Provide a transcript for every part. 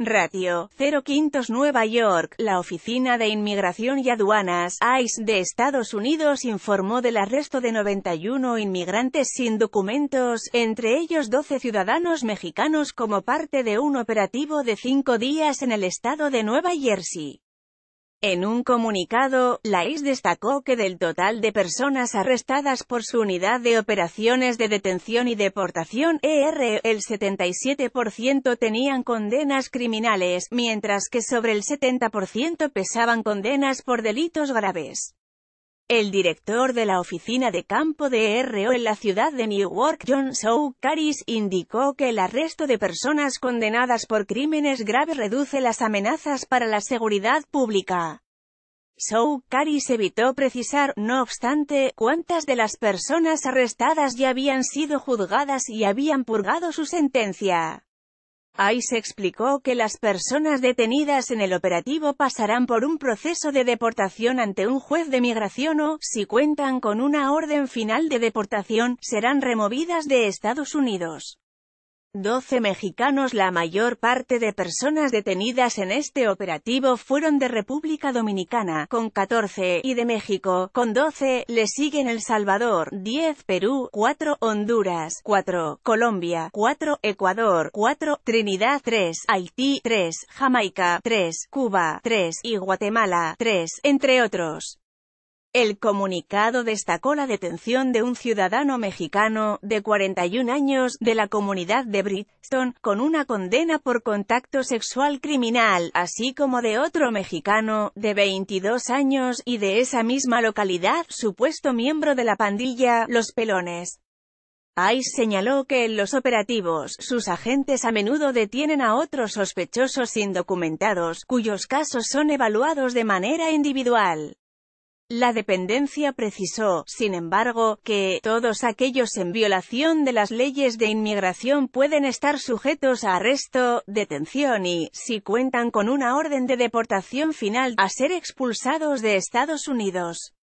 Ratio, 05 Quintos Nueva York, la Oficina de Inmigración y Aduanas, ICE, de Estados Unidos informó del arresto de 91 inmigrantes sin documentos, entre ellos 12 ciudadanos mexicanos como parte de un operativo de cinco días en el estado de Nueva Jersey. En un comunicado, la IS destacó que del total de personas arrestadas por su unidad de operaciones de detención y deportación, ER, el 77% tenían condenas criminales, mientras que sobre el 70% pesaban condenas por delitos graves. El director de la oficina de campo de RO en la ciudad de Newark, John Soukaris, indicó que el arresto de personas condenadas por crímenes graves reduce las amenazas para la seguridad pública. Soukaris evitó precisar, no obstante, cuántas de las personas arrestadas ya habían sido juzgadas y habían purgado su sentencia. Ahí se explicó que las personas detenidas en el operativo pasarán por un proceso de deportación ante un juez de migración o, si cuentan con una orden final de deportación, serán removidas de Estados Unidos. 12 mexicanos La mayor parte de personas detenidas en este operativo fueron de República Dominicana, con 14, y de México, con 12, le siguen El Salvador, 10, Perú, 4, Honduras, 4, Colombia, 4, Ecuador, 4, Trinidad, 3, Haití, 3, Jamaica, 3, Cuba, 3, y Guatemala, 3, entre otros. El comunicado destacó la detención de un ciudadano mexicano, de 41 años, de la comunidad de briston con una condena por contacto sexual criminal, así como de otro mexicano, de 22 años, y de esa misma localidad, supuesto miembro de la pandilla, Los Pelones. ICE señaló que en los operativos, sus agentes a menudo detienen a otros sospechosos indocumentados, cuyos casos son evaluados de manera individual. La dependencia precisó, sin embargo, que «todos aquellos en violación de las leyes de inmigración pueden estar sujetos a arresto, detención y, si cuentan con una orden de deportación final, a ser expulsados de Estados Unidos».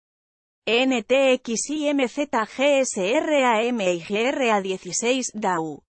NTXIMZGSRAMIGRA16 DAU